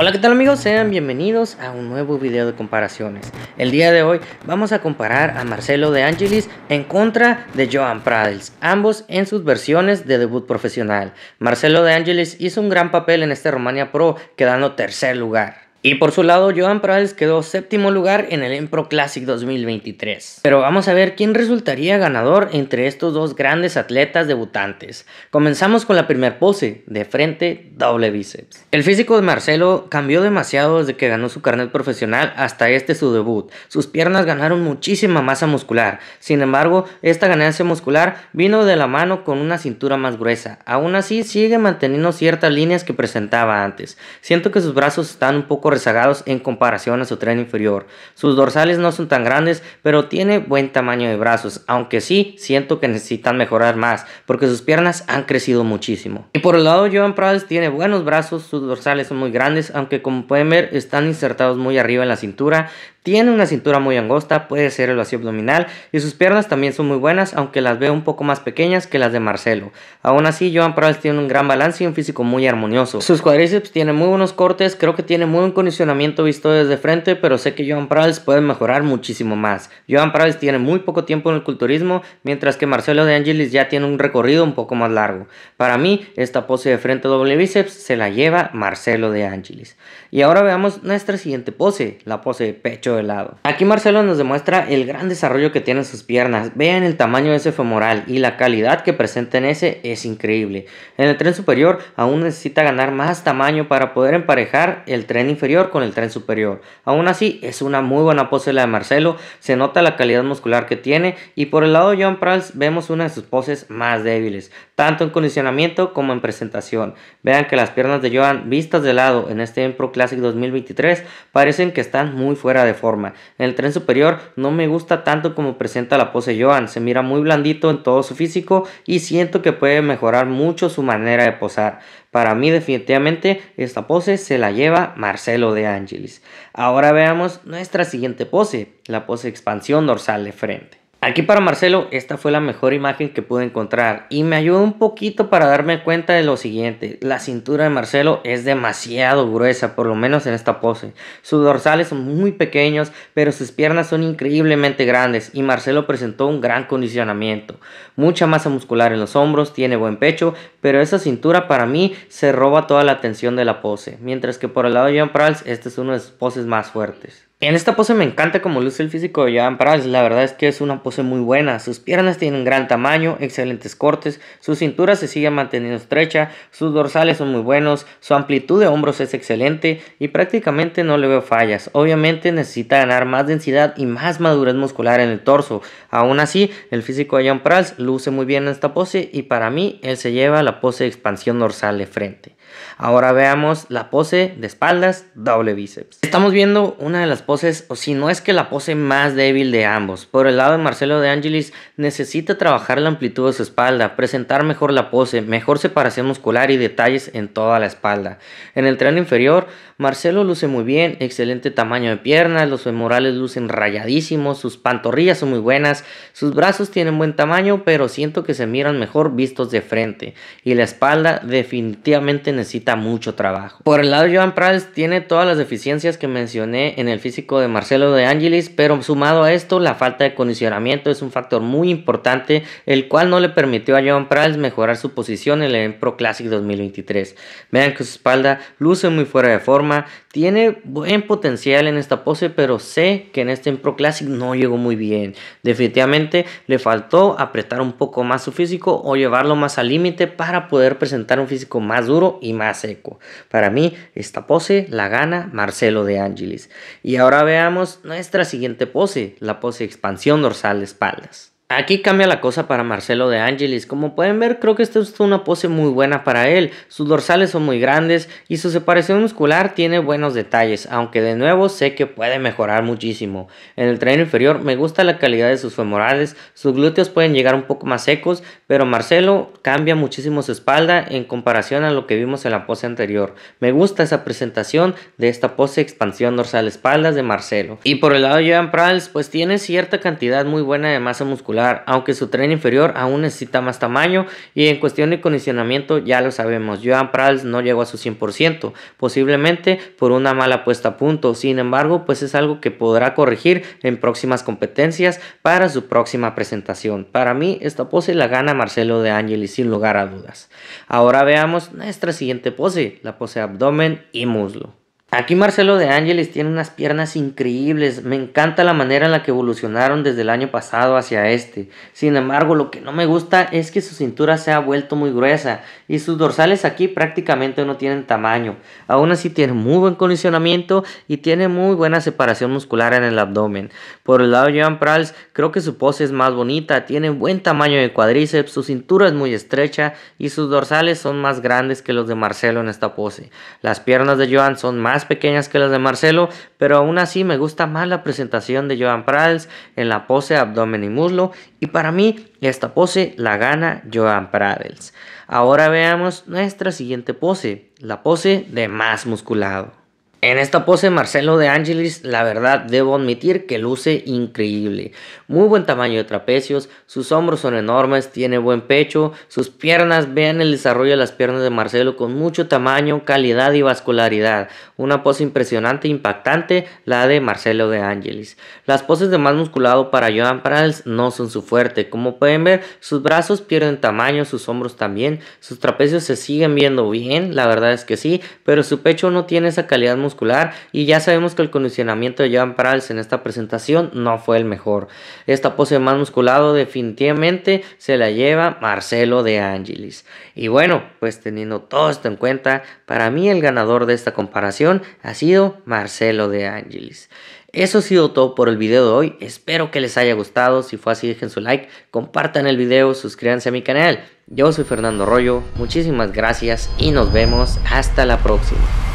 Hola qué tal amigos, sean bienvenidos a un nuevo video de comparaciones. El día de hoy vamos a comparar a Marcelo de Angelis en contra de Joan Pradels, ambos en sus versiones de debut profesional. Marcelo de Angelis hizo un gran papel en este Romania Pro quedando tercer lugar. Y por su lado, Joan Prades quedó séptimo lugar en el Empro Classic 2023. Pero vamos a ver quién resultaría ganador entre estos dos grandes atletas debutantes. Comenzamos con la primera pose, de frente, doble bíceps. El físico de Marcelo cambió demasiado desde que ganó su carnet profesional hasta este su debut. Sus piernas ganaron muchísima masa muscular. Sin embargo, esta ganancia muscular vino de la mano con una cintura más gruesa. Aún así, sigue manteniendo ciertas líneas que presentaba antes. Siento que sus brazos están un poco rezagados en comparación a su tren inferior. Sus dorsales no son tan grandes, pero tiene buen tamaño de brazos, aunque sí siento que necesitan mejorar más, porque sus piernas han crecido muchísimo. Y por el lado, Joan Prades tiene buenos brazos, sus dorsales son muy grandes, aunque como pueden ver están insertados muy arriba en la cintura, tiene una cintura muy angosta, puede ser el vacío abdominal y sus piernas también son muy buenas, aunque las veo un poco más pequeñas que las de Marcelo. Aún así, Joan Prowse tiene un gran balance y un físico muy armonioso. Sus cuadríceps tienen muy buenos cortes, creo que tiene muy buen condicionamiento visto desde frente, pero sé que Joan Prowse puede mejorar muchísimo más. Joan Prowse tiene muy poco tiempo en el culturismo, mientras que Marcelo de Angelis ya tiene un recorrido un poco más largo. Para mí, esta pose de frente doble bíceps se la lleva Marcelo de Angelis. Y ahora veamos nuestra siguiente pose, la pose de pecho lado. Aquí Marcelo nos demuestra el gran desarrollo que tienen sus piernas. Vean el tamaño de ese femoral y la calidad que presenta en ese es increíble. En el tren superior aún necesita ganar más tamaño para poder emparejar el tren inferior con el tren superior. Aún así es una muy buena pose la de Marcelo, se nota la calidad muscular que tiene y por el lado de John Prals vemos una de sus poses más débiles, tanto en condicionamiento como en presentación. Vean que las piernas de Joan vistas de lado en este Pro Classic 2023 parecen que están muy fuera de forma en el tren superior no me gusta tanto como presenta la pose Joan, se mira muy blandito en todo su físico y siento que puede mejorar mucho su manera de posar. Para mí definitivamente esta pose se la lleva Marcelo de Angelis. Ahora veamos nuestra siguiente pose, la pose expansión dorsal de frente. Aquí para Marcelo, esta fue la mejor imagen que pude encontrar y me ayudó un poquito para darme cuenta de lo siguiente. La cintura de Marcelo es demasiado gruesa, por lo menos en esta pose. Sus dorsales son muy pequeños, pero sus piernas son increíblemente grandes y Marcelo presentó un gran condicionamiento. Mucha masa muscular en los hombros, tiene buen pecho, pero esa cintura para mí se roba toda la atención de la pose. Mientras que por el lado de John Prals, este es uno de sus poses más fuertes. En esta pose me encanta como luce el físico de Jan Prats, la verdad es que es una pose muy buena, sus piernas tienen gran tamaño, excelentes cortes, su cintura se sigue manteniendo estrecha, sus dorsales son muy buenos, su amplitud de hombros es excelente y prácticamente no le veo fallas, obviamente necesita ganar más densidad y más madurez muscular en el torso, aún así el físico de Jan Prals luce muy bien en esta pose y para mí él se lleva la pose de expansión dorsal de frente. Ahora veamos la pose de espaldas, doble bíceps. Estamos viendo una de las poses, o si no es que la pose más débil de ambos. Por el lado de Marcelo de Angelis, necesita trabajar la amplitud de su espalda, presentar mejor la pose, mejor separación muscular y detalles en toda la espalda. En el tren inferior, Marcelo luce muy bien, excelente tamaño de piernas, los femorales lucen rayadísimos, sus pantorrillas son muy buenas, sus brazos tienen buen tamaño, pero siento que se miran mejor vistos de frente. Y la espalda definitivamente necesita mucho trabajo. Por el lado de Joan Prats tiene todas las deficiencias que mencioné en el físico de Marcelo de Angelis, pero sumado a esto, la falta de condicionamiento es un factor muy importante, el cual no le permitió a Joan Prats mejorar su posición en el Pro Classic 2023. Vean que su espalda luce muy fuera de forma, tiene buen potencial en esta pose, pero sé que en este Pro Classic no llegó muy bien. Definitivamente le faltó apretar un poco más su físico o llevarlo más al límite para poder presentar un físico más duro y más seco. Para mí, esta pose la gana Marcelo de Angelis. Y ahora veamos nuestra siguiente pose, la pose expansión dorsal de espaldas. Aquí cambia la cosa para Marcelo de Angelis. Como pueden ver, creo que esta es una pose muy buena para él. Sus dorsales son muy grandes y su separación muscular tiene buenos detalles, aunque de nuevo sé que puede mejorar muchísimo. En el tren inferior me gusta la calidad de sus femorales, sus glúteos pueden llegar un poco más secos, pero Marcelo cambia muchísimo su espalda en comparación a lo que vimos en la pose anterior. Me gusta esa presentación de esta pose expansión dorsal espaldas de Marcelo. Y por el lado de Joan Prals, pues tiene cierta cantidad muy buena de masa muscular aunque su tren inferior aún necesita más tamaño y en cuestión de condicionamiento ya lo sabemos, Joan Prals no llegó a su 100%, posiblemente por una mala puesta a punto, sin embargo pues es algo que podrá corregir en próximas competencias para su próxima presentación. Para mí esta pose la gana Marcelo de Angeli sin lugar a dudas. Ahora veamos nuestra siguiente pose, la pose abdomen y muslo. Aquí Marcelo de Ángeles tiene unas piernas increíbles, me encanta la manera en la que evolucionaron desde el año pasado hacia este. Sin embargo, lo que no me gusta es que su cintura se ha vuelto muy gruesa y sus dorsales aquí prácticamente no tienen tamaño. Aún así tiene muy buen condicionamiento y tiene muy buena separación muscular en el abdomen. Por el lado de Joan Prals, creo que su pose es más bonita, tiene buen tamaño de cuadríceps, su cintura es muy estrecha y sus dorsales son más grandes que los de Marcelo en esta pose. Las piernas de Joan son más pequeñas que las de Marcelo, pero aún así me gusta más la presentación de Joan Prals en la pose abdomen y muslo y para mí esta pose la gana Joan Prals. Ahora veamos nuestra siguiente pose, la pose de más musculado. En esta pose de Marcelo de Angelis, la verdad debo admitir que luce increíble. Muy buen tamaño de trapecios, sus hombros son enormes, tiene buen pecho, sus piernas, vean el desarrollo de las piernas de Marcelo con mucho tamaño, calidad y vascularidad. Una pose impresionante e impactante, la de Marcelo de Angelis. Las poses de más musculado para Joan Prals no son su fuerte. Como pueden ver, sus brazos pierden tamaño, sus hombros también, sus trapecios se siguen viendo bien, la verdad es que sí, pero su pecho no tiene esa calidad muscular muscular y ya sabemos que el condicionamiento de Joan prals en esta presentación no fue el mejor. Esta pose más musculado definitivamente se la lleva Marcelo de Angelis. Y bueno, pues teniendo todo esto en cuenta, para mí el ganador de esta comparación ha sido Marcelo de Angelis. Eso ha sido todo por el video de hoy, espero que les haya gustado, si fue así dejen su like, compartan el video, suscríbanse a mi canal. Yo soy Fernando Rollo, muchísimas gracias y nos vemos hasta la próxima.